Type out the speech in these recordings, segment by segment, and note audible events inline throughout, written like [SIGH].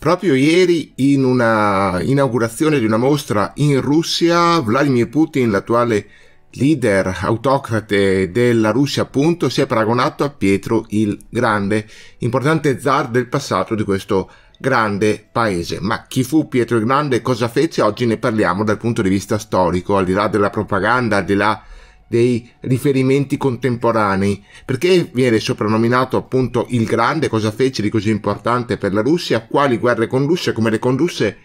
Proprio ieri, in una inaugurazione di una mostra in Russia, Vladimir Putin, l'attuale leader autocrate della Russia, appunto, si è paragonato a Pietro il Grande, importante zar del passato di questo grande paese. Ma chi fu Pietro il Grande e cosa fece? Oggi ne parliamo dal punto di vista storico, al di là della propaganda, al di là dei riferimenti contemporanei. Perché viene soprannominato appunto il Grande? Cosa fece di così importante per la Russia? Quali guerre condusse? Come le condusse?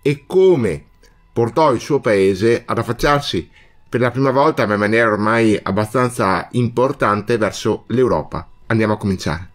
E come portò il suo paese ad affacciarsi per la prima volta, ma in maniera ormai abbastanza importante, verso l'Europa. Andiamo a cominciare.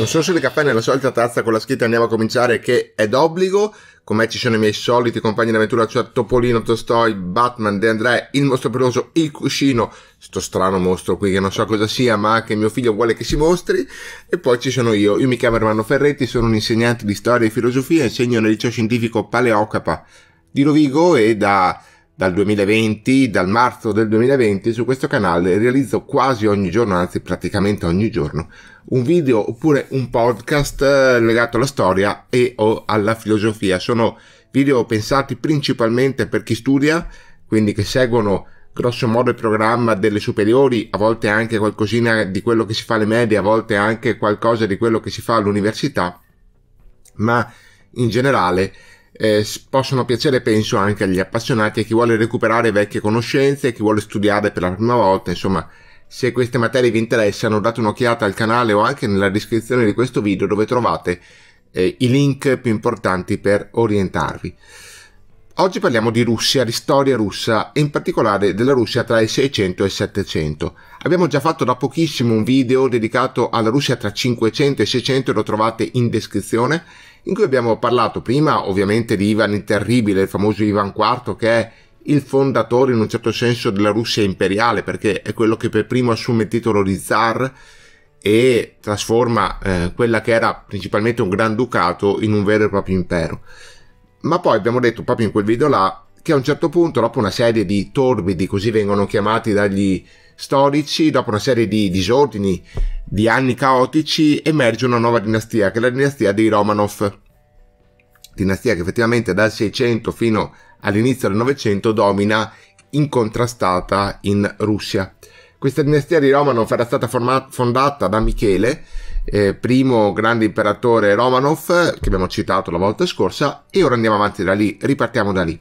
Non un sorso di caffè nella solita tazza con la scritta andiamo a cominciare che è d'obbligo con me ci sono i miei soliti compagni d'avventura cioè Topolino, Tostoi, Batman, De André il mostro peloso, il cuscino sto strano mostro qui che non so cosa sia ma che mio figlio vuole che si mostri e poi ci sono io, io mi chiamo Ermanno Ferretti sono un insegnante di storia e filosofia insegno nel liceo scientifico Paleocapa di Rovigo e da dal 2020, dal marzo del 2020 su questo canale realizzo quasi ogni giorno, anzi praticamente ogni giorno, un video oppure un podcast eh, legato alla storia e o alla filosofia. Sono video pensati principalmente per chi studia, quindi che seguono grosso modo il programma delle superiori, a volte anche qualcosina di quello che si fa alle medie, a volte anche qualcosa di quello che si fa all'università, ma in generale eh, possono piacere penso anche agli appassionati e chi vuole recuperare vecchie conoscenze, chi vuole studiare per la prima volta, insomma se queste materie vi interessano date un'occhiata al canale o anche nella descrizione di questo video dove trovate eh, i link più importanti per orientarvi. Oggi parliamo di Russia, di storia russa e in particolare della Russia tra il 600 e il 700. Abbiamo già fatto da pochissimo un video dedicato alla Russia tra 500 e 600, lo trovate in descrizione in cui abbiamo parlato prima ovviamente di Ivan il Terribile, il famoso Ivan IV che è il fondatore in un certo senso della Russia imperiale perché è quello che per primo assume il titolo di zar e trasforma eh, quella che era principalmente un granducato in un vero e proprio impero. Ma poi abbiamo detto proprio in quel video là che a un certo punto dopo una serie di torbidi, così vengono chiamati dagli storici, dopo una serie di disordini, di anni caotici, emerge una nuova dinastia, che è la dinastia dei Romanov. Dinastia che effettivamente dal 600 fino all'inizio del 900 domina incontrastata in Russia. Questa dinastia di Romanov era stata forma- fondata da Michele, eh, primo grande imperatore Romanov, che abbiamo citato la volta scorsa, e ora andiamo avanti da lì, ripartiamo da lì.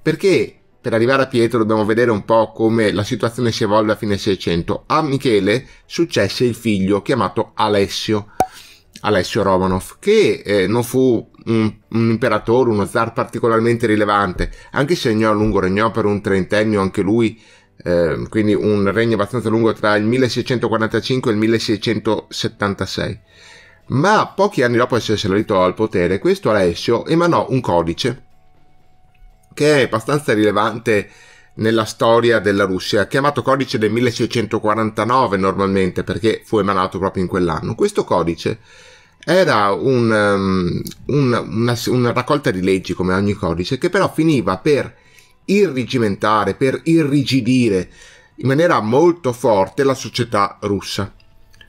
Perché per arrivare a Pietro dobbiamo vedere un po' come la situazione si evolve a fine 600. A Michele successe il figlio chiamato Alessio, Alessio Romanov, che eh, non fu un, un, imperatore, uno zar particolarmente rilevante, anche se regnò a lungo, regnò per un trentennio anche lui, eh, quindi un regno abbastanza lungo tra il 1645 e il 1676. Ma pochi anni dopo esserselo salito al potere, questo Alessio emanò un codice che è abbastanza rilevante nella storia della Russia, chiamato codice del 1649 normalmente perché fu emanato proprio in quell'anno. Questo codice era un, um, un, una, una raccolta di leggi come ogni codice che però finiva per irrigimentare, per irrigidire in maniera molto forte la società russa.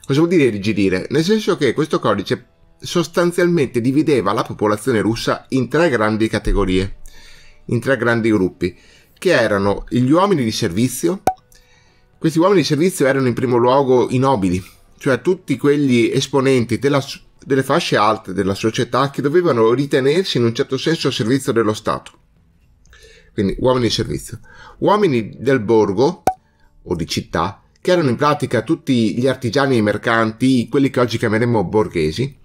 Cosa vuol dire irrigidire? Nel senso che questo codice sostanzialmente divideva la popolazione russa in tre grandi categorie in tre grandi gruppi, che erano gli uomini di servizio. Questi uomini di servizio erano in primo luogo i nobili, cioè tutti quegli esponenti della, delle fasce alte della società che dovevano ritenersi in un certo senso al servizio dello Stato. Quindi uomini di servizio. Uomini del borgo o di città, che erano in pratica tutti gli artigiani e i mercanti, quelli che oggi chiameremo borghesi.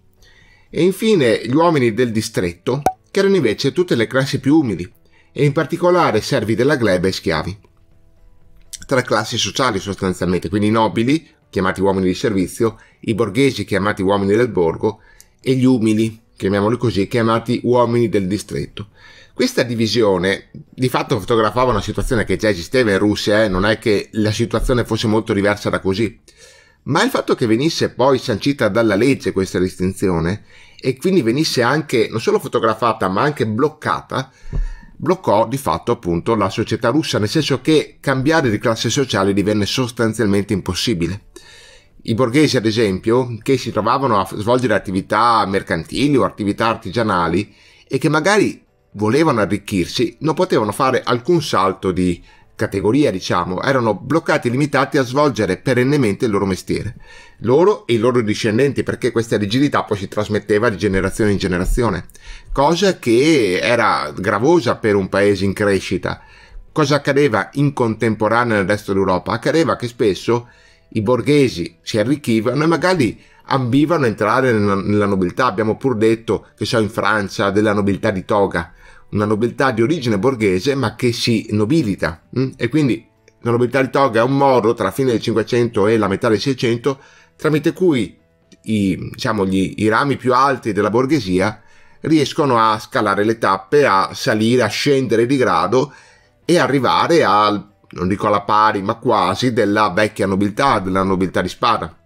E infine gli uomini del distretto, che erano invece tutte le classi più umili, e in particolare servi della gleba e schiavi. Tre classi sociali sostanzialmente, quindi i nobili, chiamati uomini di servizio, i borghesi, chiamati uomini del borgo, e gli umili, chiamiamoli così, chiamati uomini del distretto. Questa divisione di fatto fotografava una situazione che già esisteva in Russia, eh? non è che la situazione fosse molto diversa da così. Ma il fatto che venisse poi sancita dalla legge questa distinzione e quindi venisse anche non solo fotografata ma anche bloccata bloccò di fatto appunto la società russa, nel senso che cambiare di classe sociale divenne sostanzialmente impossibile. I borghesi, ad esempio, che si trovavano a svolgere attività mercantili o attività artigianali e che magari volevano arricchirsi, non potevano fare alcun salto di categoria, diciamo, erano bloccati e limitati a svolgere perennemente il loro mestiere, loro e i loro discendenti, perché questa rigidità poi si trasmetteva di generazione in generazione, cosa che era gravosa per un paese in crescita. Cosa accadeva in contemporanea nel resto d'Europa? Accadeva che spesso i borghesi si arricchivano e magari ambivano a entrare nella, nobiltà. Abbiamo pur detto che so in Francia della nobiltà di toga, una nobiltà di origine borghese ma che si nobilita mm? e quindi la nobiltà di Toga è un modo tra la fine del 500 e la metà del 600 tramite cui i, diciamo, gli, i rami più alti della borghesia riescono a scalare le tappe, a salire, a scendere di grado e arrivare al, non dico alla pari, ma quasi della vecchia nobiltà, della nobiltà di Spada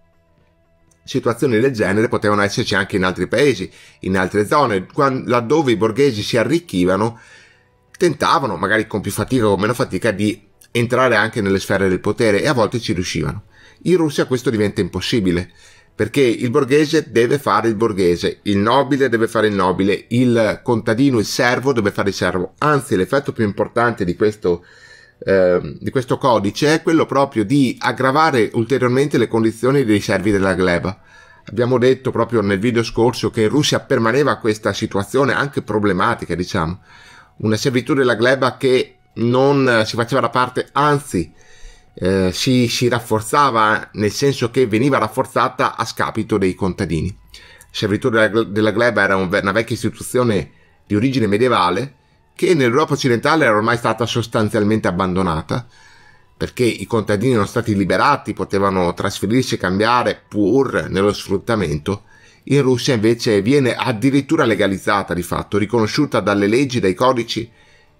situazioni del genere potevano esserci anche in altri paesi, in altre zone, laddove i borghesi si arricchivano, tentavano, magari con più fatica o meno fatica, di entrare anche nelle sfere del potere e a volte ci riuscivano. In Russia questo diventa impossibile, perché il borghese deve fare il borghese, il nobile deve fare il nobile, il contadino, il servo deve fare il servo. Anzi, l'effetto più importante di questo Ehm, di questo codice è quello proprio di aggravare ulteriormente le condizioni dei servi della gleba. Abbiamo detto proprio nel video scorso che in Russia permaneva questa situazione anche problematica, diciamo, una servitù della gleba che non eh, si faceva da parte, anzi eh, si, si rafforzava nel senso che veniva rafforzata a scapito dei contadini. La servitù della, della gleba era un, una vecchia istituzione di origine medievale che nell'Europa occidentale era ormai stata sostanzialmente abbandonata, perché i contadini erano stati liberati, potevano trasferirsi e cambiare pur nello sfruttamento, in Russia invece viene addirittura legalizzata di fatto, riconosciuta dalle leggi, dai codici,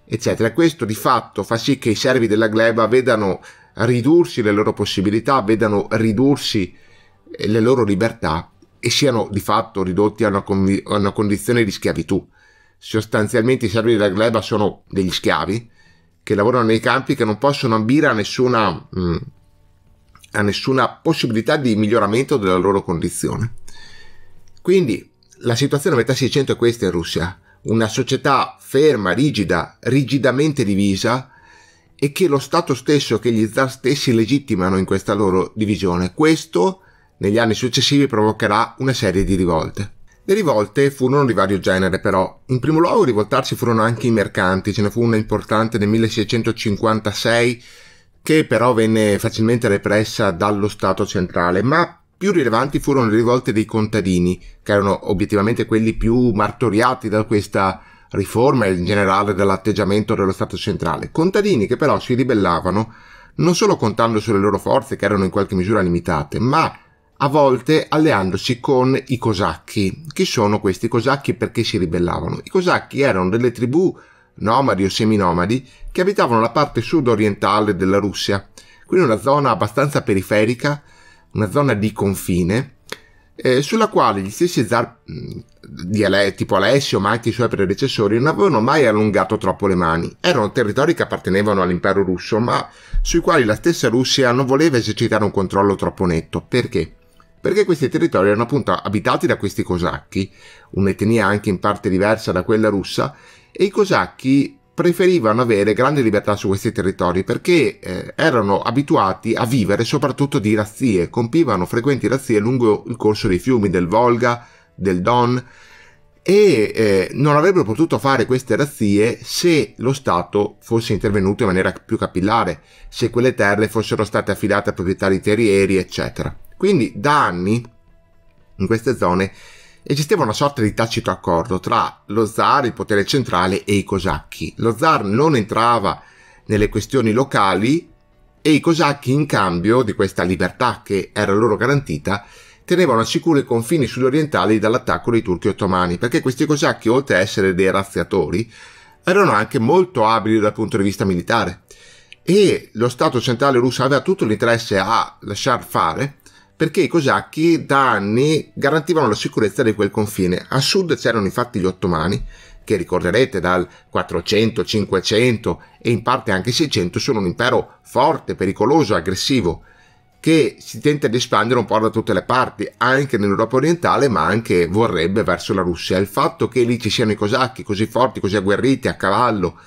eccetera. Questo di fatto fa sì che i servi della gleba vedano ridursi le loro possibilità, vedano ridursi eh, le loro libertà e siano di fatto ridotti a una, a una condizione di schiavitù sostanzialmente i servi della gleba sono degli schiavi che lavorano nei campi che non possono ambire a nessuna, mh, mm, a nessuna possibilità di miglioramento della loro condizione. Quindi la situazione a metà 600 è questa in Russia, una società ferma, rigida, rigidamente divisa e che lo Stato stesso, che gli zar stessi legittimano in questa loro divisione. Questo negli anni successivi provocherà una serie di rivolte. Le rivolte furono di vario genere però. In primo luogo rivoltarsi furono anche i mercanti, ce ne fu una importante nel 1656 che però venne facilmente repressa dallo Stato centrale, ma più rilevanti furono le rivolte dei contadini, che erano obiettivamente quelli più martoriati da questa riforma e in generale dall'atteggiamento dello Stato centrale. Contadini che però si ribellavano non solo contando sulle loro forze, che erano in qualche misura limitate, ma a volte alleandosi con i cosacchi. Chi sono questi cosacchi e perché si ribellavano? I cosacchi erano delle tribù nomadi o seminomadi che abitavano la parte sud-orientale della Russia, quindi una zona abbastanza periferica, una zona di confine, eh, sulla quale gli stessi zar di Ale, tipo Alessio, ma anche i suoi predecessori, non avevano mai allungato troppo le mani. Erano territori che appartenevano all'impero russo, ma sui quali la stessa Russia non voleva esercitare un controllo troppo netto. Perché? perché questi territori erano appunto abitati da questi cosacchi, un'etnia anche in parte diversa da quella russa, e i cosacchi preferivano avere grande libertà su questi territori perché eh, erano abituati a vivere soprattutto di razzie, compivano frequenti razzie lungo il corso dei fiumi del Volga, del Don, e eh, non avrebbero potuto fare queste razzie se lo Stato fosse intervenuto in maniera più capillare, se quelle terre fossero state affidate a proprietari terrieri, eccetera. Quindi da anni in queste zone esisteva una sorta di tacito accordo tra lo zar, il potere centrale e i cosacchi. Lo zar non entrava nelle questioni locali e i cosacchi in cambio di questa libertà che era loro garantita tenevano sicuri i confini sudorientali dall'attacco dei turchi ottomani perché questi cosacchi oltre a essere dei razziatori erano anche molto abili dal punto di vista militare e lo Stato centrale russo aveva tutto l'interesse a lasciar fare perché i cosacchi da anni garantivano la sicurezza di quel confine. A sud c'erano infatti gli ottomani, che ricorderete dal 400, 500 e in parte anche 600 sono un impero forte, pericoloso, aggressivo, che si tenta di espandere un po' da tutte le parti, anche nell'Europa orientale, ma anche vorrebbe verso la Russia. Il fatto che lì ci siano i cosacchi così forti, così agguerriti, a cavallo,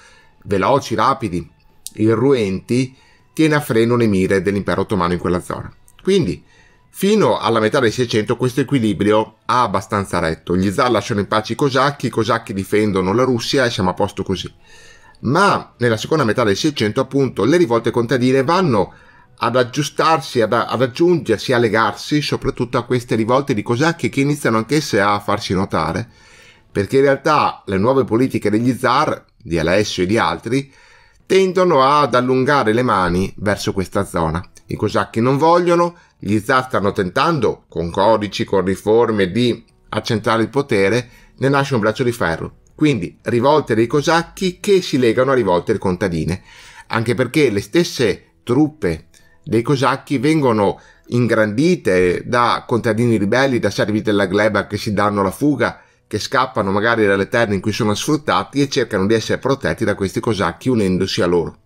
veloci, rapidi, irruenti, tiene a freno le mire dell'impero ottomano in quella zona. Quindi Fino alla metà del 600 questo equilibrio ha abbastanza retto. Gli zar lasciano in pace i cosacchi, i cosacchi difendono la Russia e siamo a posto così. Ma nella seconda metà del 600 appunto le rivolte contadine vanno ad aggiustarsi, ad, ad aggiungersi, a legarsi soprattutto a queste rivolte di cosacchi che iniziano anch'esse a farsi notare, perché in realtà le nuove politiche degli zar, di Alessio e di altri, tendono ad allungare le mani verso questa zona. I cosacchi non vogliono, gli zar stanno tentando, con codici, con riforme, di accentrare il potere, ne nasce un braccio di ferro. Quindi rivolte dei cosacchi che si legano a rivolte contadine, anche perché le stesse truppe dei cosacchi vengono ingrandite da contadini ribelli, da servi della gleba che si danno la fuga, che scappano magari dalle terre in cui sono sfruttati e cercano di essere protetti da questi cosacchi unendosi a loro.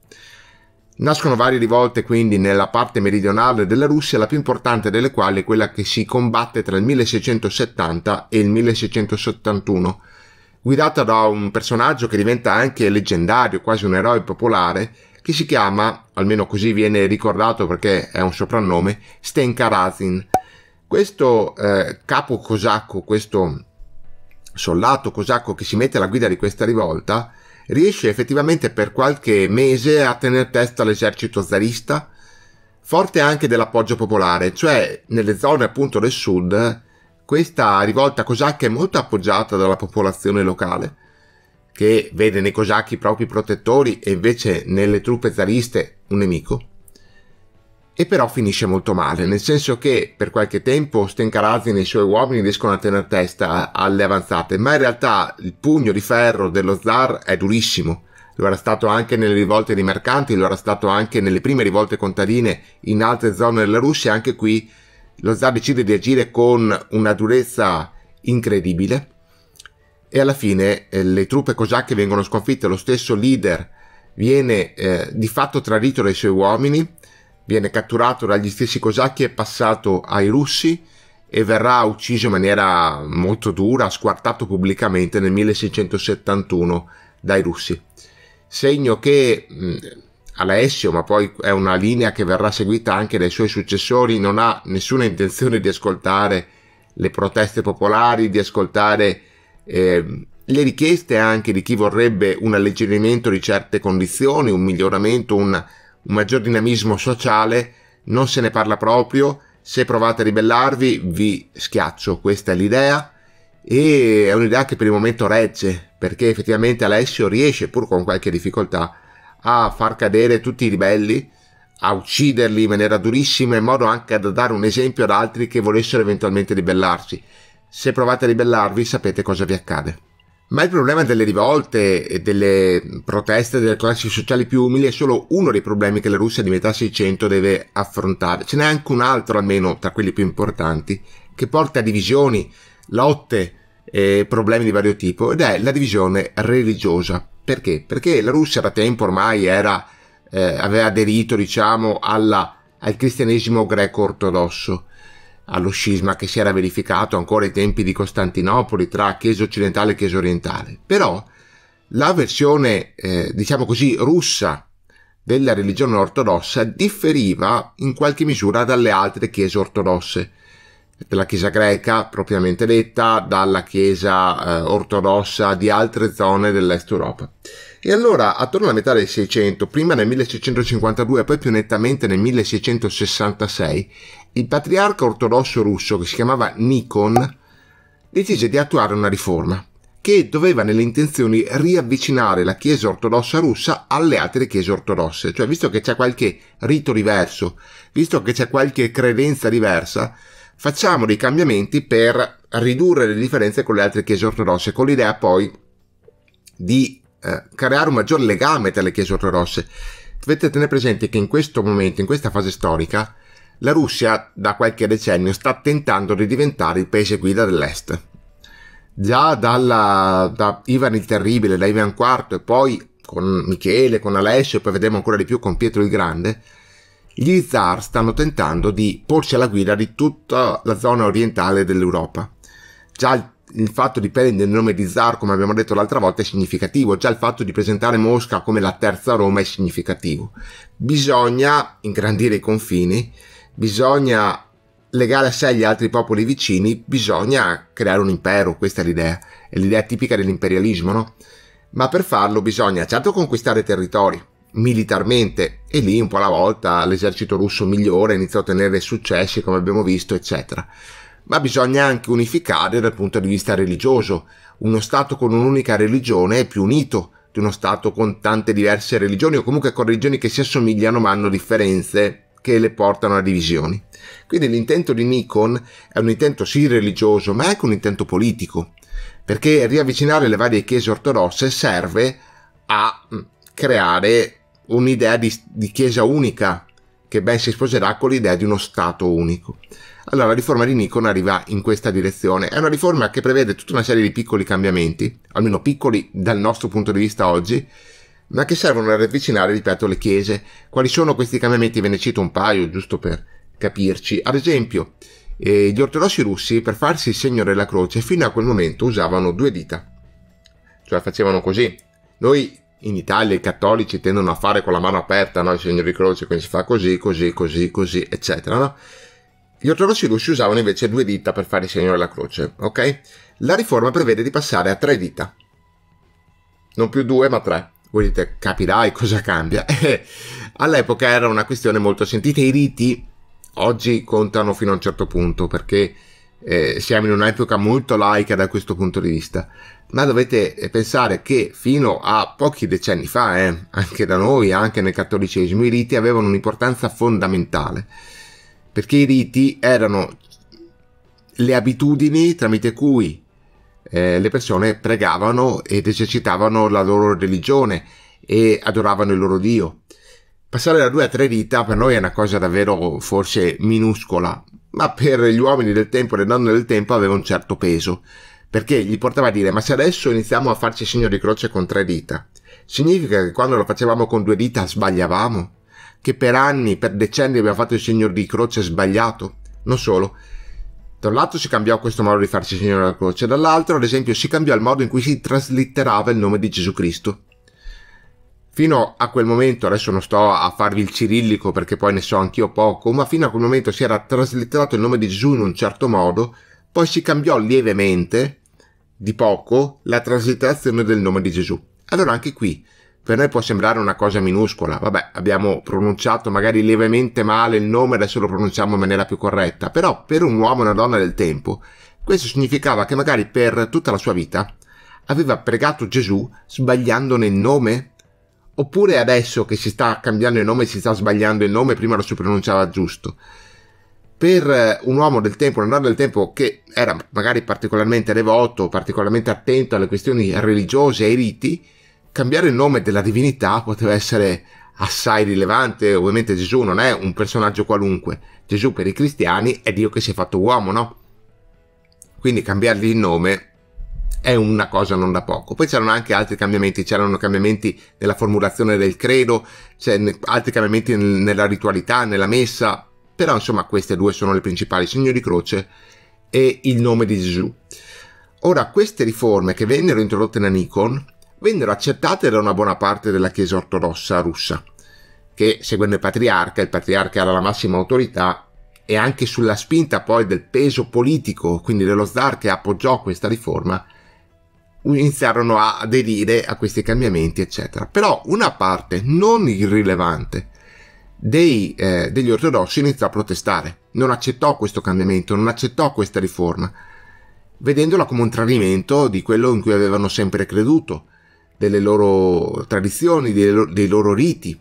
Nascono varie rivolte quindi nella parte meridionale della Russia, la più importante delle quali è quella che si combatte tra il 1670 e il 1671, guidata da un personaggio che diventa anche leggendario, quasi un eroe popolare, che si chiama, almeno così viene ricordato perché è un soprannome, Stenka Razin. Questo eh, capo cosacco, questo soldato cosacco che si mette alla guida di questa rivolta, riesce effettivamente per qualche mese a tenere testa all'esercito zarista, forte anche dell'appoggio popolare, cioè nelle zone appunto del sud questa rivolta cosacca è molto appoggiata dalla popolazione locale, che vede nei cosacchi i propri protettori e invece nelle truppe zariste un nemico e però finisce molto male, nel senso che per qualche tempo Stenkarazin e i suoi uomini riescono a tenere testa alle avanzate, ma in realtà il pugno di ferro dello zar è durissimo. Lo era stato anche nelle rivolte dei mercanti, lo era stato anche nelle prime rivolte contadine in altre zone della Russia, anche qui lo zar decide di agire con una durezza incredibile e alla fine eh, le truppe cosacche vengono sconfitte, lo stesso leader viene eh, di fatto tradito dai suoi uomini viene catturato dagli stessi cosacchi e passato ai russi e verrà ucciso in maniera molto dura, squartato pubblicamente nel 1671 dai russi. Segno che mh, Alessio, ma poi è una linea che verrà seguita anche dai suoi successori, non ha nessuna intenzione di ascoltare le proteste popolari, di ascoltare eh, le richieste anche di chi vorrebbe un alleggerimento di certe condizioni, un miglioramento, un un maggior dinamismo sociale, non se ne parla proprio, se provate a ribellarvi vi schiaccio, questa è l'idea e è un'idea che per il momento regge perché effettivamente Alessio riesce pur con qualche difficoltà a far cadere tutti i ribelli, a ucciderli in maniera durissima in modo anche da dare un esempio ad altri che volessero eventualmente ribellarsi. Se provate a ribellarvi sapete cosa vi accade. Ma il problema delle rivolte e delle proteste delle classi sociali più umili è solo uno dei problemi che la Russia di metà 600 deve affrontare. Ce n'è anche un altro, almeno tra quelli più importanti, che porta a divisioni, lotte e problemi di vario tipo, ed è la divisione religiosa. Perché? Perché la Russia da tempo ormai era, eh, aveva aderito, diciamo, alla, al cristianesimo greco ortodosso allo scisma che si era verificato ancora ai tempi di Costantinopoli tra Chiesa occidentale e Chiesa orientale. Però la versione, eh, diciamo così, russa della religione ortodossa differiva in qualche misura dalle altre chiese ortodosse, dalla chiesa greca propriamente detta, dalla chiesa eh, ortodossa di altre zone dell'est Europa. E allora, attorno alla metà del 600, prima nel 1652 e poi più nettamente nel 1666, il patriarca ortodosso russo, che si chiamava Nikon, decise di attuare una riforma che doveva nelle intenzioni riavvicinare la Chiesa ortodossa russa alle altre Chiese ortodosse, cioè visto che c'è qualche rito diverso, visto che c'è qualche credenza diversa, facciamo dei cambiamenti per ridurre le differenze con le altre Chiese ortodosse, con l'idea poi di eh, creare un maggior legame tra le Chiese ortodosse. Dovete tenere presente che in questo momento, in questa fase storica, la Russia da qualche decennio sta tentando di diventare il paese guida dell'Est. Già dalla, da Ivan il Terribile, da Ivan IV e poi con Michele, con Alessio e poi vedremo ancora di più con Pietro il Grande, gli zar stanno tentando di porsi alla guida di tutta la zona orientale dell'Europa. Già il, il fatto di prendere il nome di zar, come abbiamo detto l'altra volta, è significativo, già il fatto di presentare Mosca come la terza Roma è significativo. Bisogna ingrandire i confini bisogna legare a sé gli altri popoli vicini, bisogna creare un impero, questa è l'idea, è l'idea tipica dell'imperialismo, no? Ma per farlo bisogna certo conquistare territori, militarmente, e lì un po' alla volta l'esercito russo migliore inizia a ottenere successi come abbiamo visto, eccetera. Ma bisogna anche unificare dal punto di vista religioso. Uno Stato con un'unica religione è più unito di uno Stato con tante diverse religioni o comunque con religioni che si assomigliano ma hanno differenze che le portano a divisioni. Quindi l'intento di Nikon è un intento sì religioso, ma è anche un intento politico, perché riavvicinare le varie chiese ortodosse serve a mm, creare un'idea di, di chiesa unica, che ben si sposerà con l'idea di uno Stato unico. Allora la riforma di Nikon arriva in questa direzione. È una riforma che prevede tutta una serie di piccoli cambiamenti, almeno piccoli dal nostro punto di vista oggi, ma che servono a ravvicinare, di ripeto, le chiese. Quali sono questi cambiamenti? Ve ne cito un paio, giusto per capirci. Ad esempio, eh, gli ortodossi russi per farsi il segno della croce fino a quel momento usavano due dita, cioè facevano così. Noi in Italia i cattolici tendono a fare con la mano aperta no? il segno di croce, quindi si fa così, così, così, così, eccetera. No? Gli ortodossi russi usavano invece due dita per fare il segno della croce, ok? La riforma prevede di passare a tre dita, non più due ma tre voi capirai [LAUGHS] cosa cambia. [LAUGHS] All'epoca era una questione molto sentita. I riti oggi contano fino a un certo punto perché eh, siamo in un'epoca molto laica da questo punto di vista. Ma dovete eh, pensare che fino a pochi decenni fa, eh, anche da noi, anche nel cattolicesimo, i riti avevano un'importanza fondamentale. Perché i riti erano le abitudini tramite cui eh, le persone pregavano ed esercitavano la loro religione e adoravano il loro Dio. Passare da due a tre dita per noi è una cosa davvero forse minuscola, ma per gli uomini del tempo e le donne del tempo aveva un certo peso, perché gli portava a dire ma se adesso iniziamo a farci segno di croce con tre dita, significa che quando lo facevamo con due dita sbagliavamo? Che per anni, per decenni abbiamo fatto il segno di croce sbagliato? Non solo, da un lato si cambiò questo modo di farci Signore alla croce, dall'altro, ad esempio, si cambiò il modo in cui si traslitterava il nome di Gesù Cristo. Fino a quel momento, adesso non sto a farvi il cirillico perché poi ne so anch'io poco, ma fino a quel momento si era traslitterato il nome di Gesù in un certo modo, poi si cambiò lievemente, di poco, la traslitterazione del nome di Gesù. Allora anche qui, per noi può sembrare una cosa minuscola, vabbè, abbiamo pronunciato magari lievemente male il nome, adesso lo pronunciamo in maniera più corretta, però per un uomo e una donna del tempo, questo significava che magari per tutta la sua vita aveva pregato Gesù sbagliandone il nome? Oppure adesso che si sta cambiando il nome si sta sbagliando il nome, prima lo si pronunciava giusto? per eh, un uomo del tempo, un uomo del tempo che era magari particolarmente devoto, particolarmente attento alle questioni religiose, ai riti, cambiare il nome della divinità poteva essere assai rilevante. Ovviamente Gesù non è un personaggio qualunque. Gesù per i cristiani è Dio che si è fatto uomo, no? Quindi cambiargli il nome è una cosa non da poco. Poi c'erano anche altri cambiamenti, c'erano cambiamenti nella formulazione del credo, c'è altri cambiamenti nella ritualità, nella messa, però insomma queste due sono le principali, segno di croce e il nome di Gesù. Ora, queste riforme che vennero introdotte da Nikon vennero accettate da una buona parte della Chiesa ortodossa russa, che seguendo il patriarca, il patriarca era la massima autorità, e anche sulla spinta poi del peso politico, quindi dello zar che appoggiò questa riforma, iniziarono a aderire a questi cambiamenti, eccetera. Però una parte non irrilevante dei, eh, degli ortodossi iniziò a protestare, non accettò questo cambiamento, non accettò questa riforma, vedendola come un tradimento di quello in cui avevano sempre creduto, delle loro tradizioni, dei loro, dei loro riti.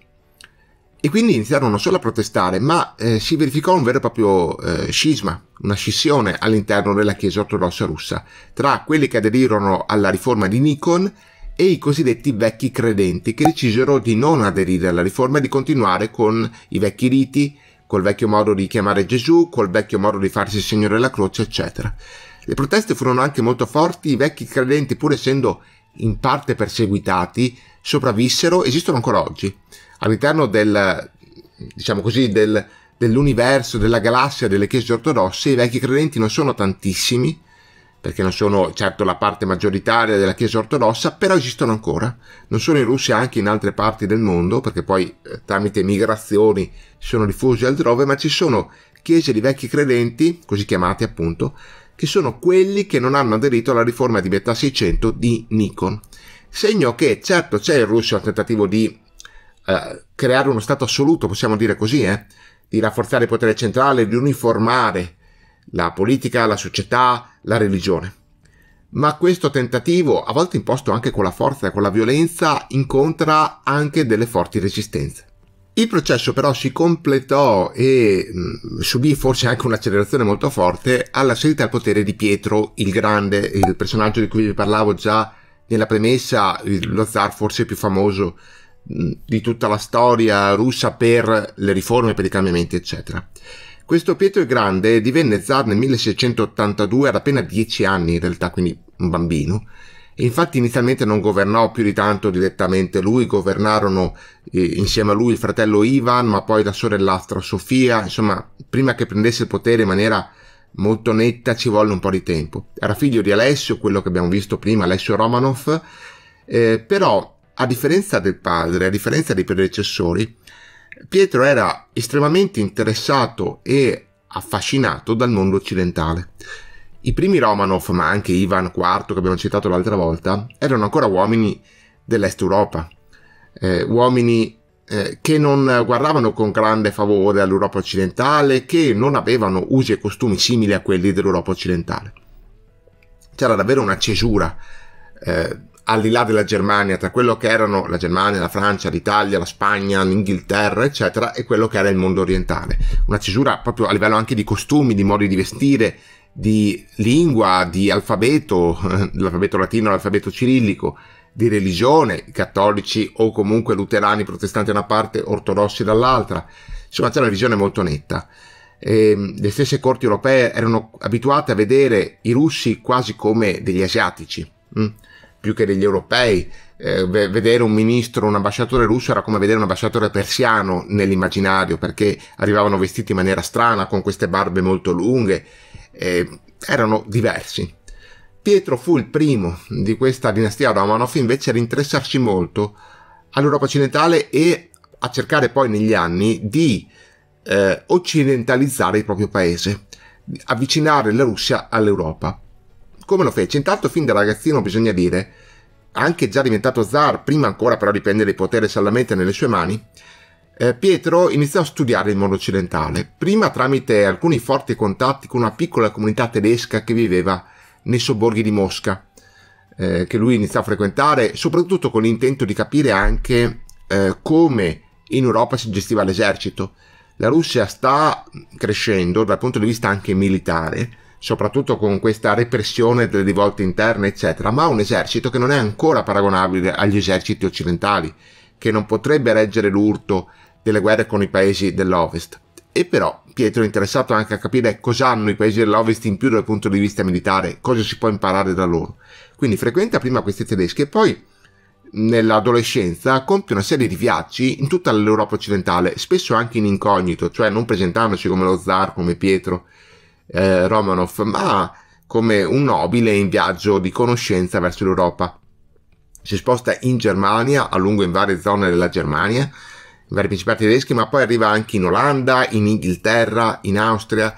E quindi iniziarono non solo a protestare, ma eh, si verificò un vero e proprio eh, scisma, una scissione all'interno della Chiesa ortodossa russa, tra quelli che aderirono alla riforma di Nikon e i cosiddetti vecchi credenti, che decisero di non aderire alla riforma e di continuare con i vecchi riti, col vecchio modo di chiamare Gesù, col vecchio modo di farsi il Signore della Croce, eccetera. Le proteste furono anche molto forti, i vecchi credenti, pur essendo in parte perseguitati, sopravvissero, esistono ancora oggi. All'interno del, diciamo così, del, dell'universo, della galassia delle chiese ortodosse, i vecchi credenti non sono tantissimi, perché non sono certo la parte maggioritaria della Chiesa ortodossa, però esistono ancora, non sono in Russia, anche in altre parti del mondo, perché poi eh, tramite migrazioni si sono diffusi altrove, ma ci sono chiese di vecchi credenti, così chiamate appunto, che sono quelli che non hanno aderito alla riforma di metà 600 di Nikon. Segno che certo c'è in Russia un tentativo di eh, creare uno Stato assoluto, possiamo dire così, eh? di rafforzare il potere centrale, di uniformare la politica, la società, la religione. Ma questo tentativo, a volte imposto anche con la forza e con la violenza, incontra anche delle forti resistenze. Il processo però si completò e mh, mm, subì forse anche un'accelerazione molto forte alla salita al potere di Pietro il Grande, il personaggio di cui vi parlavo già nella premessa, lo zar forse più famoso mh, mm, di tutta la storia russa per le riforme, per i cambiamenti, eccetera. Questo Pietro il Grande divenne zar nel 1682, ad appena 10 anni in realtà, quindi un bambino, Infatti inizialmente non governò più di tanto direttamente lui, governarono eh, insieme a lui il fratello Ivan, ma poi la sorellastra Sofia, insomma, prima che prendesse il potere in maniera molto netta ci volle un po' di tempo. Era figlio di Alessio, quello che abbiamo visto prima, Alessio Romanov, eh, però a differenza del padre, a differenza dei predecessori, Pietro era estremamente interessato e affascinato dal mondo occidentale. I primi Romanov, ma anche Ivan IV che abbiamo citato l'altra volta, erano ancora uomini dell'Est Europa, eh, uomini eh, che non guardavano con grande favore all'Europa occidentale, che non avevano usi e costumi simili a quelli dell'Europa occidentale. C'era davvero una cesura eh, al di là della Germania tra quello che erano la Germania, la Francia, l'Italia, la Spagna, l'Inghilterra, eccetera, e quello che era il mondo orientale. Una cesura proprio a livello anche di costumi, di modi di vestire, di lingua, di alfabeto, [LAUGHS] l'alfabeto latino, l'alfabeto cirillico, di religione, cattolici o comunque luterani, protestanti da una parte, ortodossi dall'altra. Insomma, c'è una visione molto netta. E ehm, le stesse corti europee erano abituate a vedere i russi quasi come degli asiatici, mm? più che degli europei. Eh, vedere un ministro, un ambasciatore russo era come vedere un ambasciatore persiano nell'immaginario, perché arrivavano vestiti in maniera strana, con queste barbe molto lunghe, eh, erano diversi. Pietro fu il primo di questa dinastia Romanov invece ad interessarsi molto all'Europa occidentale e a cercare poi negli anni di eh, occidentalizzare il proprio paese, avvicinare la Russia all'Europa. Come lo fece? Intanto fin da ragazzino bisogna dire, anche già diventato zar, prima ancora però di prendere il potere solamente nelle sue mani, eh, Pietro iniziò a studiare il mondo occidentale, prima tramite alcuni forti contatti con una piccola comunità tedesca che viveva nei sobborghi di Mosca, eh, che lui iniziò a frequentare, soprattutto con l'intento di capire anche eh, come in Europa si gestiva l'esercito. La Russia sta crescendo dal punto di vista anche militare, soprattutto con questa repressione delle rivolte interne, eccetera, ma ha un esercito che non è ancora paragonabile agli eserciti occidentali, che non potrebbe reggere l'urto delle guerre con i paesi dell'Ovest. E però Pietro è interessato anche a capire cosa hanno i paesi dell'Ovest in più dal punto di vista militare, cosa si può imparare da loro. Quindi frequenta prima questi tedeschi e poi nell'adolescenza compie una serie di viaggi in tutta l'Europa occidentale, spesso anche in incognito, cioè non presentandosi come lo zar, come Pietro eh, Romanov, ma come un nobile in viaggio di conoscenza verso l'Europa. Si sposta in Germania, a lungo in varie zone della Germania, dai principati tedeschi, ma poi arriva anche in Olanda, in Inghilterra, in Austria,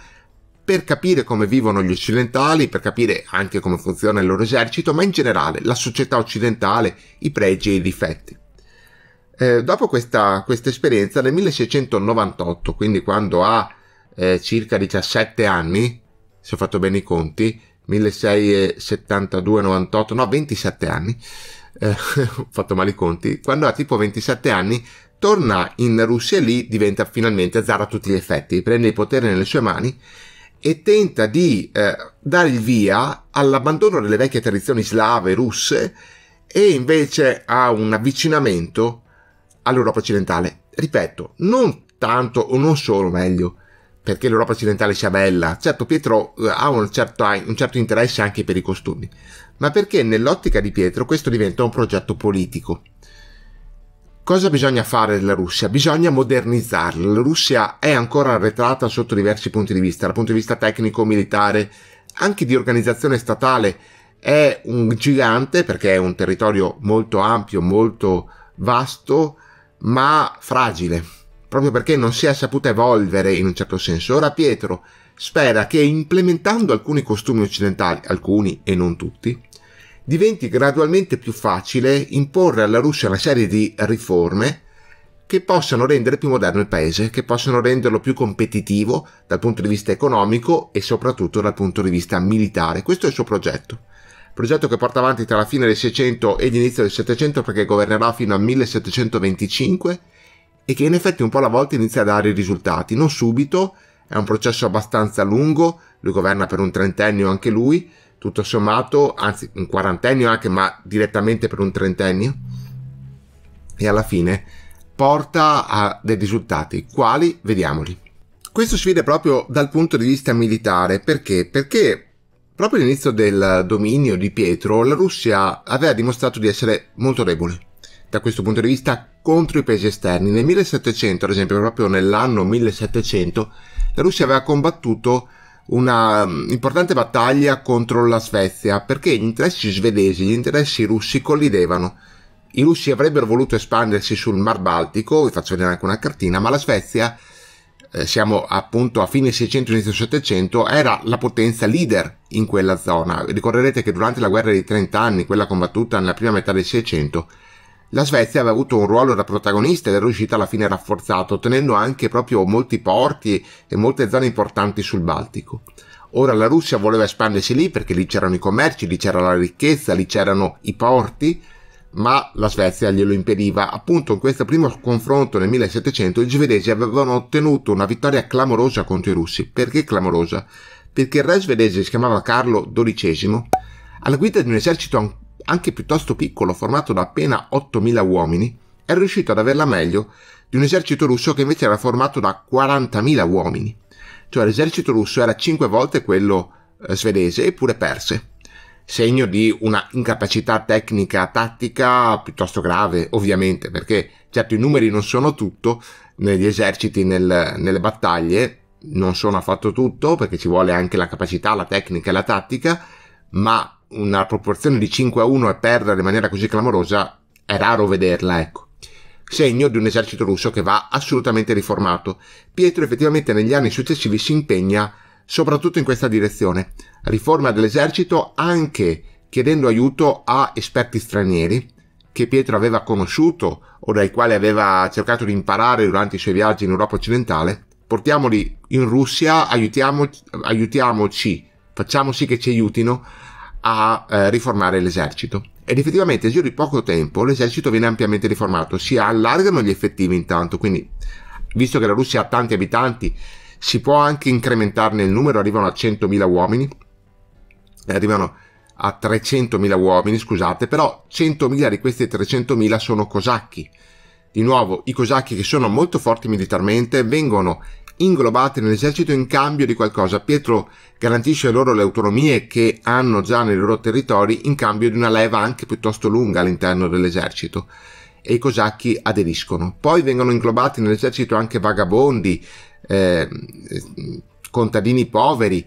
per capire come vivono gli occidentali, per capire anche come funziona il loro esercito, ma in generale la società occidentale, i pregi e i difetti. Eh, dopo questa, questa, esperienza, nel 1698, quindi quando ha eh, circa 17 anni, se ho fatto bene i conti, 1672-98, no, 27 anni, eh, [LAUGHS] ho fatto male i conti, quando ha tipo 27 anni torna in Russia e lì diventa finalmente zar a tutti gli effetti, prende il potere nelle sue mani e tenta di eh, dare il via all'abbandono delle vecchie tradizioni slave russe e invece a un avvicinamento all'Europa occidentale. Ripeto, non tanto o non solo meglio, perché l'Europa occidentale sia bella. Certo, Pietro eh, ha un certo, un certo interesse anche per i costumi, ma perché nell'ottica di Pietro questo diventa un progetto politico. Cosa bisogna fare della Russia? Bisogna modernizzarla. La Russia è ancora arretrata sotto diversi punti di vista, dal punto di vista tecnico, militare, anche di organizzazione statale. È un gigante perché è un territorio molto ampio, molto vasto, ma fragile, proprio perché non si è saputo evolvere in un certo senso. Ora Pietro spera che implementando alcuni costumi occidentali, alcuni e non tutti, diventi gradualmente più facile imporre alla Russia una serie di riforme che possano rendere più moderno il paese, che possano renderlo più competitivo dal punto di vista economico e soprattutto dal punto di vista militare. Questo è il suo progetto. Progetto che porta avanti tra la fine del 600 e l'inizio del 700 perché governerà fino al 1725 e che in effetti un po' alla volta inizia a dare risultati, non subito, è un processo abbastanza lungo, lui governa per un trentennio anche lui, tutto sommato, anzi un quarantennio anche, ma direttamente per un trentennio, e alla fine porta a dei risultati, quali vediamoli. Questo si vede proprio dal punto di vista militare, perché? Perché proprio all'inizio del dominio di Pietro la Russia aveva dimostrato di essere molto debole da questo punto di vista contro i paesi esterni. Nel 1700, ad esempio, proprio nell'anno 1700, la Russia aveva combattuto una mm, importante battaglia contro la Svezia perché gli interessi svedesi e gli interessi russi collidevano. I russi avrebbero voluto espandersi sul Mar Baltico, vi faccio vedere anche una cartina, ma la Svezia, eh, siamo appunto a fine 600 inizio 700, era la potenza leader in quella zona. Ricorderete che durante la guerra dei 30 anni, quella combattuta nella prima metà del 600, la Svezia aveva avuto un ruolo da protagonista ed era riuscita alla fine rafforzata, ottenendo anche proprio molti porti e molte zone importanti sul Baltico. Ora la Russia voleva espandersi lì perché lì c'erano i commerci, lì c'era la ricchezza, lì c'erano i porti, ma la Svezia glielo impediva. Appunto in questo primo confronto nel 1700 i svedesi avevano ottenuto una vittoria clamorosa contro i russi. Perché clamorosa? Perché il re svedese si chiamava Carlo XII, alla guida di un esercito anche piuttosto piccolo, formato da appena 8.000 uomini, è riuscito ad averla meglio di un esercito russo che invece era formato da 40.000 uomini. Cioè l'esercito russo era 5 volte quello eh, svedese eppure perse. Segno di una incapacità tecnica tattica piuttosto grave, ovviamente, perché certo i numeri non sono tutto negli eserciti, nel, nelle battaglie, non sono affatto tutto, perché ci vuole anche la capacità, la tecnica e la tattica, ma una proporzione di 5 a 1 e perdere in maniera così clamorosa è raro vederla, ecco. Segno di un esercito russo che va assolutamente riformato. Pietro effettivamente negli anni successivi si impegna soprattutto in questa direzione. Riforma dell'esercito anche chiedendo aiuto a esperti stranieri che Pietro aveva conosciuto o dai quali aveva cercato di imparare durante i suoi viaggi in Europa occidentale. Portiamoli in Russia, aiutiamoci, aiutiamoci facciamo sì che ci aiutino a eh, riformare l'esercito. Ed effettivamente, a giro di poco tempo, l'esercito viene ampiamente riformato. Si allargano gli effettivi, intanto, quindi, visto che la Russia ha tanti abitanti, si può anche incrementarne il numero, arrivano a 100.000 uomini, eh, arrivano a 300.000 uomini, scusate, però 100.000 di questi 300.000 sono cosacchi. Di nuovo, i cosacchi che sono molto forti militarmente vengono inglobati nell'esercito in cambio di qualcosa. Pietro garantisce loro le autonomie che hanno già nei loro territori in cambio di una leva anche piuttosto lunga all'interno dell'esercito e i cosacchi aderiscono. Poi vengono inglobati nell'esercito anche vagabondi, eh, contadini poveri,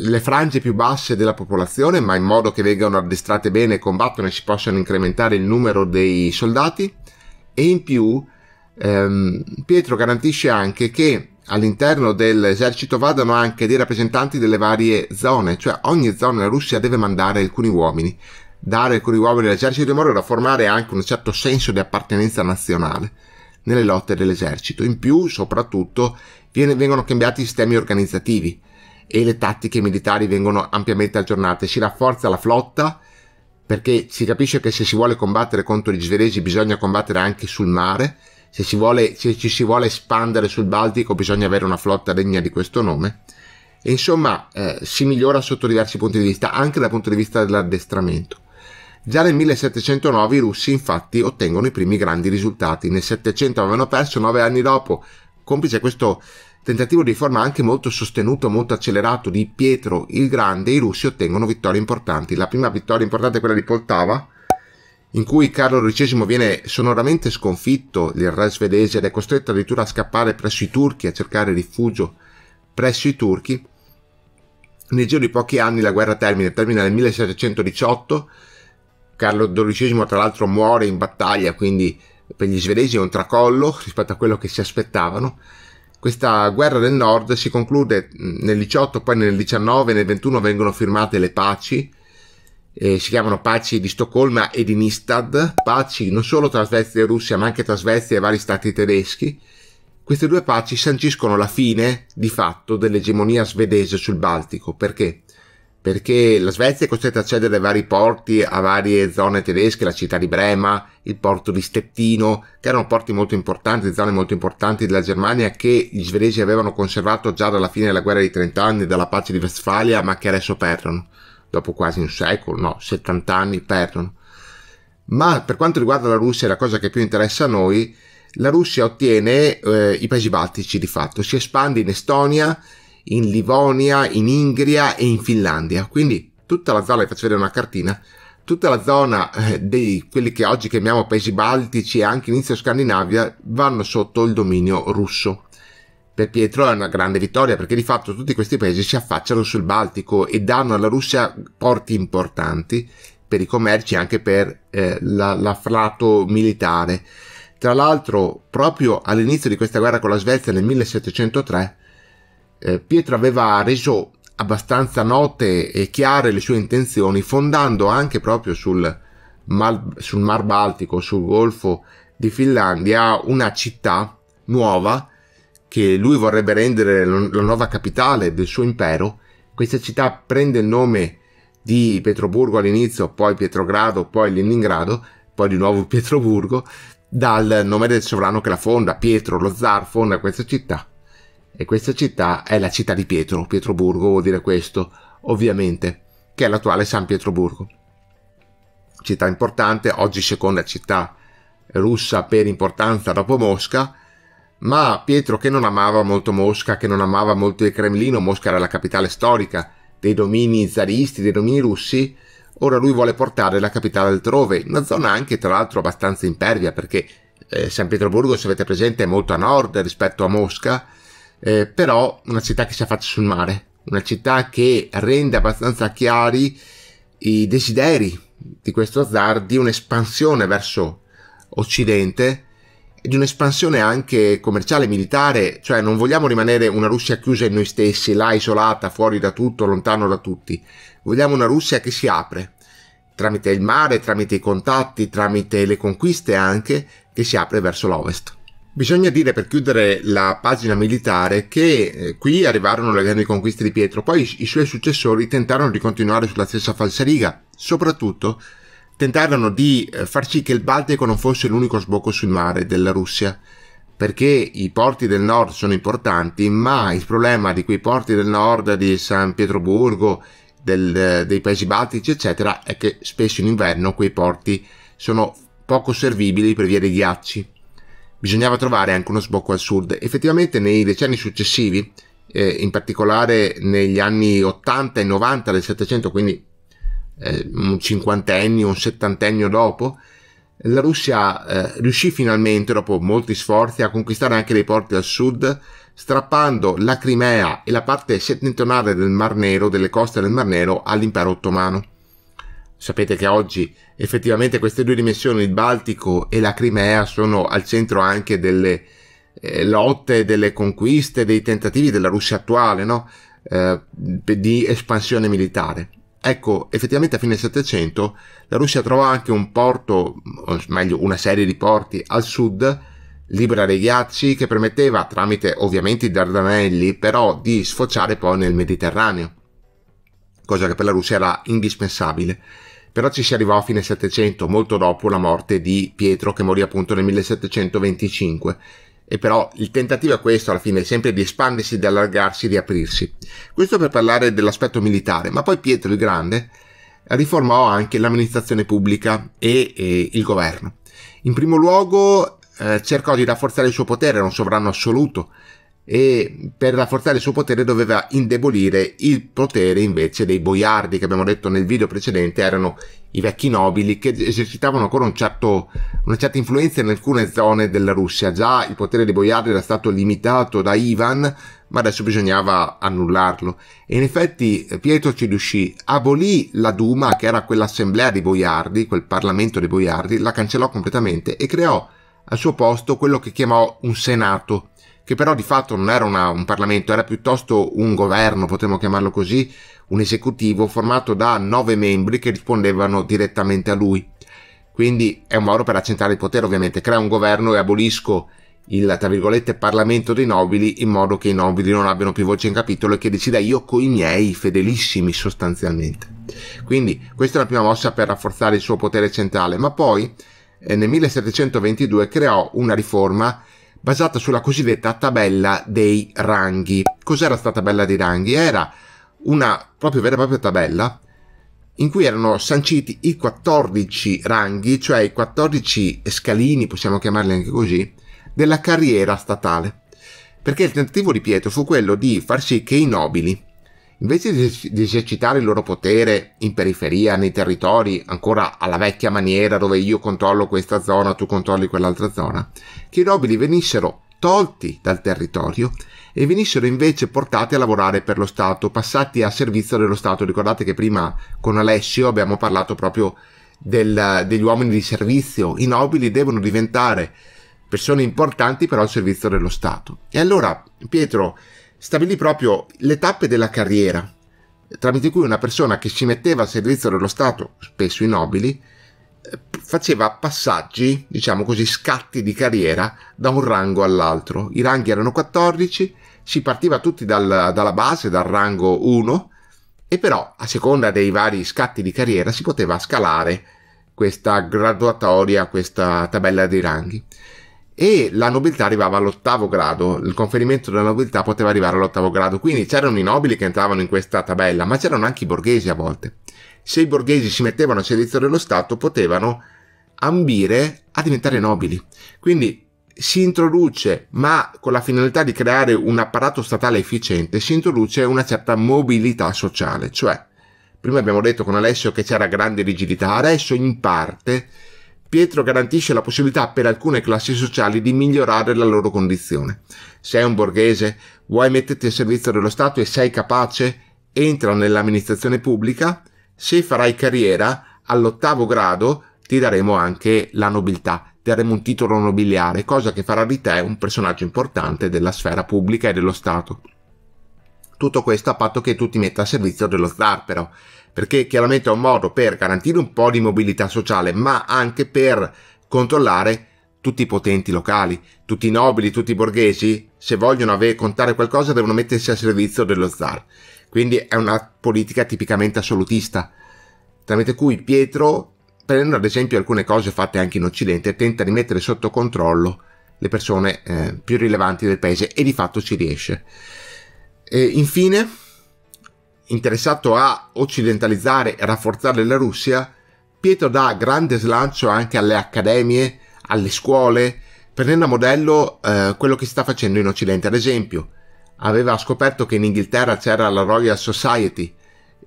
le frange più basse della popolazione, ma in modo che vengano addestrate bene e combattono e si possano incrementare il numero dei soldati e in più Ehm, Pietro garantisce anche che all'interno dell'esercito vadano anche dei rappresentanti delle varie zone, cioè ogni zona della Russia deve mandare alcuni uomini, dare alcuni uomini all'esercito in modo da formare anche un certo senso di appartenenza nazionale nelle lotte dell'esercito. In più, soprattutto, viene, vengono cambiati i sistemi organizzativi e le tattiche militari vengono ampiamente aggiornate, si rafforza la flotta perché si capisce che se si vuole combattere contro gli svedesi bisogna combattere anche sul mare se, ci vuole, se ci si vuole espandere sul Baltico bisogna avere una flotta degna di questo nome. E insomma, eh, si migliora sotto diversi punti di vista, anche dal punto di vista dell'addestramento. Già nel 1709 i russi infatti ottengono i primi grandi risultati. Nel 700 avevano perso, nove anni dopo, complice questo tentativo di riforma anche molto sostenuto, molto accelerato di Pietro il Grande, i russi ottengono vittorie importanti. La prima vittoria importante è quella di Poltava, in cui Carlo XII viene sonoramente sconfitto, il re svedese ed è costretto addirittura a scappare presso i turchi, a cercare rifugio presso i turchi, nel giro di pochi anni la guerra termina, termina nel 1718, Carlo XII tra l'altro muore in battaglia, quindi per gli svedesi è un tracollo [LAUGHS] rispetto a quello che si aspettavano. Questa guerra del nord si conclude mm, nel 18, poi nel 19 e nel 21 vengono firmate le paci, eh, si chiamano paci di Stoccolma e di Nistad, paci non solo tra Svezia e Russia ma anche tra Svezia e vari stati tedeschi. Queste due paci sanciscono la fine di fatto dell'egemonia svedese sul Baltico. Perché? Perché la Svezia è costretta a cedere vari porti, a varie zone tedesche, la città di Brema, il porto di Stettino, che erano porti molto importanti, zone molto importanti della Germania che gli svedesi avevano conservato già dalla fine della guerra dei 30 anni, dalla pace di Westfalia, ma che adesso perdono dopo quasi un secolo, no, 70 anni perdono. Ma per quanto riguarda la Russia, la cosa che più interessa a noi, la Russia ottiene eh, i paesi baltici di fatto, si espande in Estonia, in Livonia, in Ingria e in Finlandia. Quindi tutta la zona, vi faccio vedere una cartina, tutta la zona eh, di quelli che oggi chiamiamo paesi baltici e anche inizio Scandinavia vanno sotto il dominio russo per Pietro è una grande vittoria perché di fatto tutti questi paesi si affacciano sul Baltico e danno alla Russia porti importanti per i commerci e anche per eh, la, l'afflato militare. Tra l'altro, proprio all'inizio di questa guerra con la Svezia nel 1703, eh, Pietro aveva reso abbastanza note e chiare le sue intenzioni, fondando anche proprio sul, Mal, sul Mar Baltico, sul Golfo di Finlandia, una città nuova che lui vorrebbe rendere la nuova capitale del suo impero, questa città prende il nome di Pietroburgo all'inizio, poi Pietrogrado, poi Leningrado, poi di nuovo [LAUGHS] Pietroburgo, dal nome del sovrano che la fonda, Pietro, lo zar fonda questa città. E questa città è la città di Pietro, Pietroburgo vuol dire questo, ovviamente, che è l'attuale San Pietroburgo. Città importante, oggi seconda città russa per importanza dopo Mosca, ma Pietro che non amava molto Mosca, che non amava molto il Cremlino, Mosca era la capitale storica dei domini zaristi, dei domini russi, ora lui vuole portare la capitale altrove, una zona anche tra l'altro abbastanza impervia perché eh, San Pietroburgo, se avete presente, è molto a nord rispetto a Mosca, eh, però una città che si affaccia sul mare, una città che rende abbastanza chiari i desideri di questo zar di un'espansione verso occidente di un'espansione anche commerciale, militare, cioè non vogliamo rimanere una Russia chiusa in noi stessi, là isolata, fuori da tutto, lontano da tutti, vogliamo una Russia che si apre tramite il mare, tramite i contatti, tramite le conquiste anche, che si apre verso l'ovest. Bisogna dire per chiudere la pagina militare che eh, qui arrivarono le grandi conquiste di Pietro, poi i suoi successori tentarono di continuare sulla stessa falsariga, soprattutto tentarono di eh, far sì che il Baltico non fosse l'unico sbocco sul mare della Russia, perché i porti del nord sono importanti, ma il problema di quei porti del nord di San Pietroburgo, del, eh, dei paesi baltici, eccetera, è che spesso in inverno quei porti sono poco servibili per via dei ghiacci. Bisognava trovare anche uno sbocco al sud. Effettivamente nei decenni successivi, eh, in particolare negli anni 80 e 90 del Settecento, quindi eh, un cinquantennio, un settantennio dopo, la Russia eh, riuscì finalmente, dopo molti sforzi, a conquistare anche dei porti al sud, strappando la Crimea e la parte settentrionale del Mar Nero, delle coste del Mar Nero, all'impero ottomano. Sapete che oggi effettivamente queste due dimensioni, il Baltico e la Crimea, sono al centro anche delle eh, lotte, delle conquiste, dei tentativi della Russia attuale, no? eh, di espansione militare. Ecco, effettivamente a fine Settecento la Russia trova anche un porto, o meglio una serie di porti al sud, libera dei ghiacci, che permetteva, tramite ovviamente i Dardanelli, però di sfociare poi nel Mediterraneo, cosa che per la Russia era indispensabile. Però ci si arrivò a fine Settecento, molto dopo la morte di Pietro, che morì appunto nel 1725 e però il tentativo è questo alla fine, sempre di espandersi, di allargarsi, di aprirsi. Questo per parlare dell'aspetto militare, ma poi Pietro il Grande riformò anche l'amministrazione pubblica e, e il governo. In primo luogo eh, cercò di rafforzare il suo potere, era un sovrano assoluto, e per rafforzare il suo potere doveva indebolire il potere invece dei boiardi che abbiamo detto nel video precedente erano i vecchi nobili che esercitavano ancora un certo, una certa influenza in alcune zone della Russia. Già il potere dei boiardi era stato limitato da Ivan, ma adesso bisognava annullarlo. E in effetti eh, Pietro ci riuscì, abolì la Duma, che era quell'assemblea dei boiardi, quel parlamento dei boiardi, la cancellò completamente e creò al suo posto quello che chiamò un senato che però di fatto non era una, un Parlamento, era piuttosto un governo, potremmo chiamarlo così, un esecutivo formato da nove membri che rispondevano direttamente a lui. Quindi è un modo per accentrare il potere, ovviamente. Crea un governo e abolisco il, tra virgolette, Parlamento dei nobili in modo che i nobili non abbiano più voce in capitolo e che decida io coi miei fedelissimi sostanzialmente. Quindi questa è la prima mossa per rafforzare il suo potere centrale, ma poi eh, nel 1722 creò una riforma basata sulla cosiddetta tabella dei ranghi. Cos'era questa tabella dei ranghi? Era una proprio vera e propria tabella in cui erano sanciti i 14 ranghi, cioè i 14 scalini, possiamo chiamarli anche così, della carriera statale. Perché il tentativo di Pietro fu quello di far sì che i nobili invece di esercitare il loro potere in periferia, nei territori, ancora alla vecchia maniera dove io controllo questa zona, tu controlli quell'altra zona, che i nobili venissero tolti dal territorio e venissero invece portati a lavorare per lo Stato, passati a servizio dello Stato. Ricordate che prima con Alessio abbiamo parlato proprio del, degli uomini di servizio, i nobili devono diventare persone importanti però al servizio dello Stato. E allora Pietro stabilì proprio le tappe della carriera, tramite cui una persona che si metteva a servizio dello Stato, spesso i nobili, eh, faceva passaggi, diciamo così, scatti di carriera da un rango all'altro. I ranghi erano 14, si partiva tutti dal, dalla base, dal rango 1, e però a seconda dei vari scatti di carriera si poteva scalare questa graduatoria, questa tabella dei ranghi e la nobiltà arrivava all'ottavo grado, il conferimento della nobiltà poteva arrivare all'ottavo grado, quindi c'erano i nobili che entravano in questa tabella, ma c'erano anche i borghesi a volte. Se i borghesi si mettevano a servizio dello Stato potevano ambire a diventare nobili. Quindi si introduce, ma con la finalità di creare un apparato statale efficiente, si introduce una certa mobilità sociale, cioè prima abbiamo detto con Alessio che c'era grande rigidità, adesso in parte Pietro garantisce la possibilità per alcune classi sociali di migliorare la loro condizione. Sei un borghese? Vuoi metterti a servizio dello Stato e sei capace? Entra nell'amministrazione pubblica? Se farai carriera, all'ottavo grado ti daremo anche la nobiltà, ti daremo un titolo nobiliare, cosa che farà di te un personaggio importante della sfera pubblica e dello Stato. Tutto questo a patto che tu ti metta a servizio dello zar, però perché chiaramente è un modo per garantire un po' di mobilità sociale, ma anche per controllare tutti i potenti locali, tutti i nobili, tutti i borghesi, se vogliono ave- contare qualcosa devono mettersi a servizio dello zar. Quindi è una politica tipicamente assolutista, tramite cui Pietro, prendendo ad esempio alcune cose fatte anche in Occidente, tenta di mettere sotto controllo le persone eh, più rilevanti del paese e di fatto ci riesce. E infine, interessato a occidentalizzare e rafforzare la Russia, Pietro dà grande slancio anche alle accademie, alle scuole, prendendo a modello eh, quello che si sta facendo in Occidente. Ad esempio, aveva scoperto che in Inghilterra c'era la Royal Society,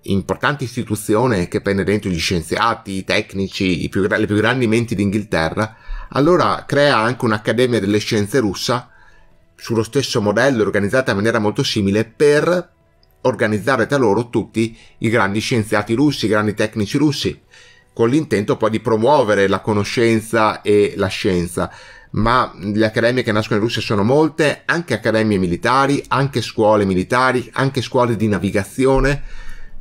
importante istituzione che prende dentro gli scienziati, i tecnici, i più, le più grandi menti d'Inghilterra, allora crea anche un'Accademia delle Scienze russa sullo stesso modello, organizzata in maniera molto simile, per organizzare tra loro tutti i grandi scienziati russi, i grandi tecnici russi, con l'intento poi di promuovere la conoscenza e la scienza. Ma le accademie che nascono in Russia sono molte, anche accademie militari, anche scuole militari, anche scuole di navigazione.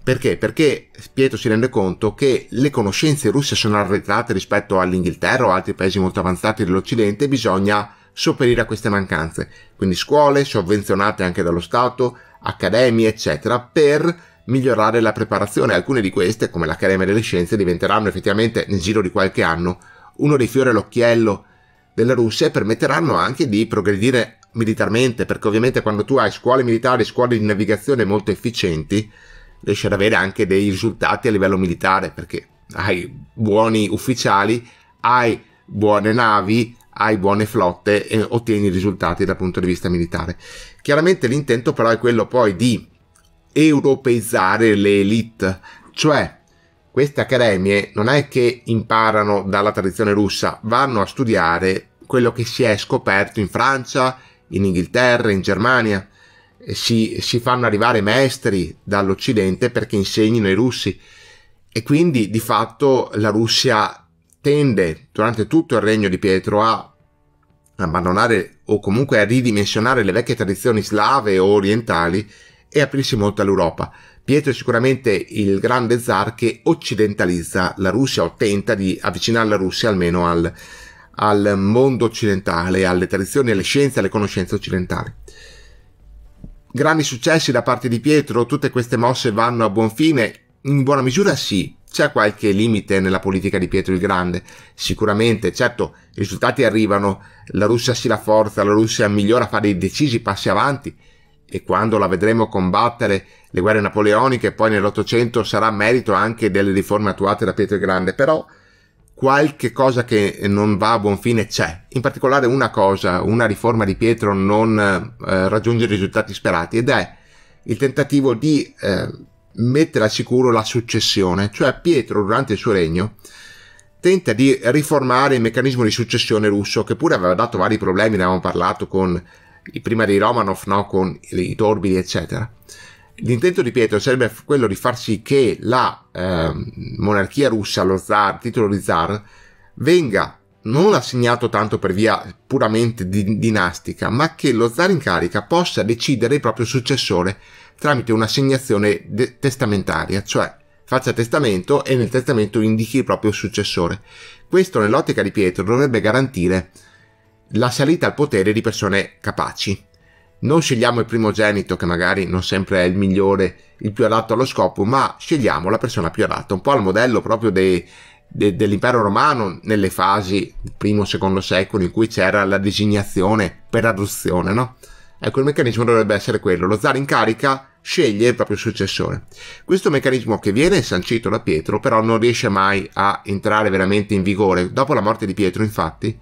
Perché? Perché Pietro si rende conto che le conoscenze russe sono arretrate rispetto all'Inghilterra o altri paesi molto avanzati dell'Occidente e bisogna sopperire a queste mancanze. Quindi scuole sovvenzionate anche dallo Stato, accademie, eccetera, per migliorare la preparazione. Alcune di queste, come l'Accademia delle Scienze, diventeranno effettivamente nel giro di qualche anno uno dei fiori all'occhiello della Russia e permetteranno anche di progredire militarmente, perché ovviamente quando tu hai scuole militari, scuole di navigazione molto efficienti, riesci ad avere anche dei risultati a livello militare, perché hai buoni ufficiali, hai buone navi, hai buone flotte e ottieni risultati dal punto di vista militare. Chiaramente l'intento però è quello poi di europeizzare le elite, cioè queste accademie non è che imparano dalla tradizione russa, vanno a studiare quello che si è scoperto in Francia, in Inghilterra, in Germania. Si, si fanno arrivare maestri dall'Occidente perché insegnino i russi e quindi di fatto la Russia tende durante tutto il regno di Pietro a abbandonare o comunque a ridimensionare le vecchie tradizioni slave o orientali e aprirsi molto all'Europa. Pietro è sicuramente il grande zar che occidentalizza la Russia o tenta di avvicinare la Russia almeno al, al mondo occidentale, alle tradizioni, alle scienze, alle conoscenze occidentali. Grandi successi da parte di Pietro, tutte queste mosse vanno a buon fine? In buona misura sì, c'è qualche limite nella politica di Pietro il Grande, sicuramente, certo, i risultati arrivano, la Russia si rafforza, la Russia migliora, fa dei decisi passi avanti e quando la vedremo combattere le guerre napoleoniche, poi nell'Ottocento sarà merito anche delle riforme attuate da Pietro il Grande, però qualche cosa che non va a buon fine c'è, in particolare una cosa, una riforma di Pietro non eh, raggiunge i risultati sperati ed è il tentativo di... Eh, mettere al sicuro la successione, cioè Pietro durante il suo regno tenta di riformare il meccanismo di successione russo che pure aveva dato vari problemi, ne avevamo parlato con prima dei Romanov, no? con i torbidi eccetera. L'intento di Pietro sarebbe quello di far sì che la eh, monarchia russa, lo zar, titolo di zar, venga non assegnato tanto per via puramente di, dinastica, ma che lo zar in carica possa decidere il proprio successore tramite un'assegnazione de- testamentaria, cioè faccia testamento e nel testamento indichi il proprio successore. Questo nell'ottica di Pietro dovrebbe garantire la salita al potere di persone capaci. Non scegliamo il primogenito, che magari non sempre è il migliore, il più adatto allo scopo, ma scegliamo la persona più adatta, un po' al modello proprio dei, de, dell'impero romano nelle fasi primo secondo secolo in cui c'era la designazione per adozione, no? Ecco, il meccanismo dovrebbe essere quello. Lo zar in carica sceglie il proprio successore. Questo meccanismo che viene sancito da Pietro però non riesce mai a entrare veramente in vigore. Dopo la morte di Pietro, infatti,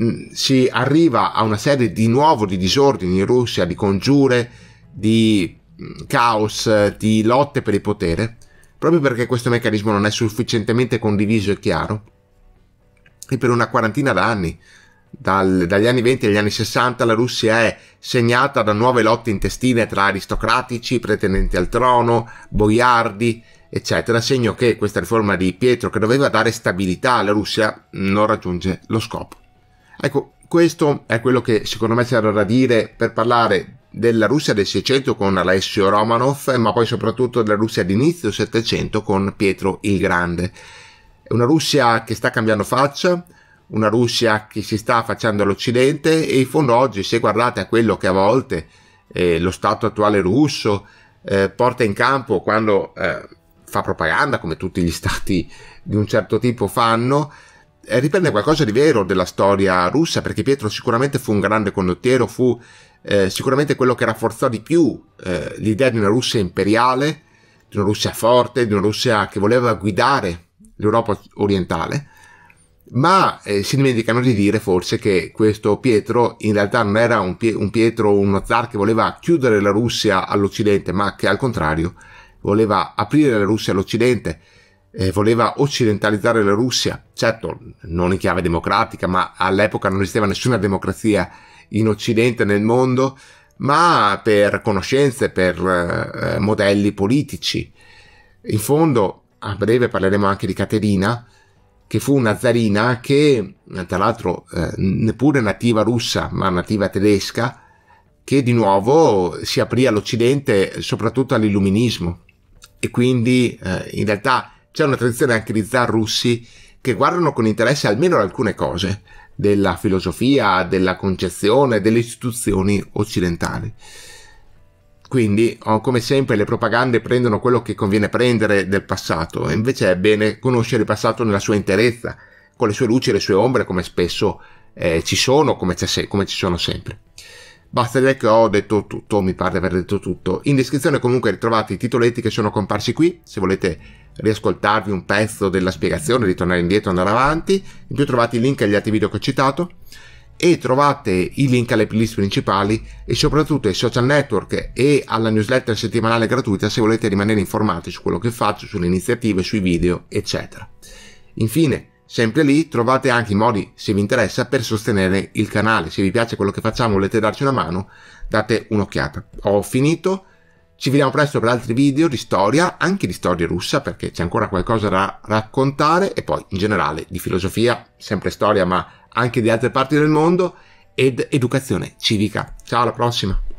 mm, si arriva a una serie di nuovo di disordini in Russia, di congiure, di mm, caos, di lotte per il potere, proprio perché questo meccanismo non è sufficientemente condiviso e chiaro. E per una quarantina d'anni dal, dagli anni 20 agli anni 60 la Russia è segnata da nuove lotte intestine tra aristocratici, pretendenti al trono, boiardi, eccetera, segno che questa riforma di Pietro che doveva dare stabilità alla Russia non raggiunge lo scopo. Ecco, questo è quello che secondo me c'era da dire per parlare della Russia del 600 con Alessio Romanov, ma poi soprattutto della Russia d'inizio 700 con Pietro il Grande. È una Russia che sta cambiando faccia, una Russia che si sta affacciando all'Occidente e in fondo oggi se guardate a quello che a volte eh, lo Stato attuale russo eh, porta in campo quando eh, fa propaganda come tutti gli [LAUGHS] stati di un certo tipo fanno eh, riprende qualcosa di vero della storia russa perché Pietro sicuramente fu un grande condottiero fu eh, sicuramente quello che rafforzò di più eh, l'idea di una Russia imperiale di una Russia forte di una Russia che voleva guidare l'Europa orientale ma eh, si dimenticano di dire forse che questo Pietro in realtà non era un, pie- un Pietro, uno zar che voleva chiudere la Russia all'Occidente, ma che al contrario voleva aprire la Russia all'Occidente, eh, voleva occidentalizzare la Russia, certo non in chiave democratica, ma all'epoca non esisteva nessuna democrazia in Occidente nel mondo, ma per conoscenze, per eh, modelli politici. In fondo, a breve parleremo anche di Caterina, che fu una zarina che, tra l'altro, eh, neppure nativa russa, ma nativa tedesca, che di nuovo si aprì all'Occidente, soprattutto all'illuminismo. E quindi eh, in realtà c'è una tradizione anche di zar russi che guardano con interesse almeno alcune cose della filosofia, della concezione, delle istituzioni occidentali. Quindi, come sempre, le propagande prendono quello che conviene prendere del passato, e invece è bene conoscere il passato nella sua interezza, con le sue luci e le sue ombre, come spesso eh, ci sono, come, se- come, ci sono sempre. Basta dire che ho detto tutto, mi pare di aver detto tutto. In descrizione comunque ritrovate i titoletti che sono comparsi qui, se volete riascoltarvi un pezzo della spiegazione, ritornare indietro, e andare avanti. In più trovate i link agli altri video che ho citato e trovate i link alle playlist principali e soprattutto ai social network e alla newsletter settimanale gratuita se volete rimanere informati su quello che faccio, sulle iniziative, sui video, eccetera. Infine, sempre lì trovate anche i modi, se vi interessa, per sostenere il canale. Se vi piace quello che facciamo, volete darci una mano, date un'occhiata. Ho finito. Ci vediamo presto per altri video di storia, anche di storia russa, perché c'è ancora qualcosa da raccontare, e poi in generale di filosofia, sempre storia, ma anche di altre parti del mondo ed educazione civica. Ciao, alla prossima!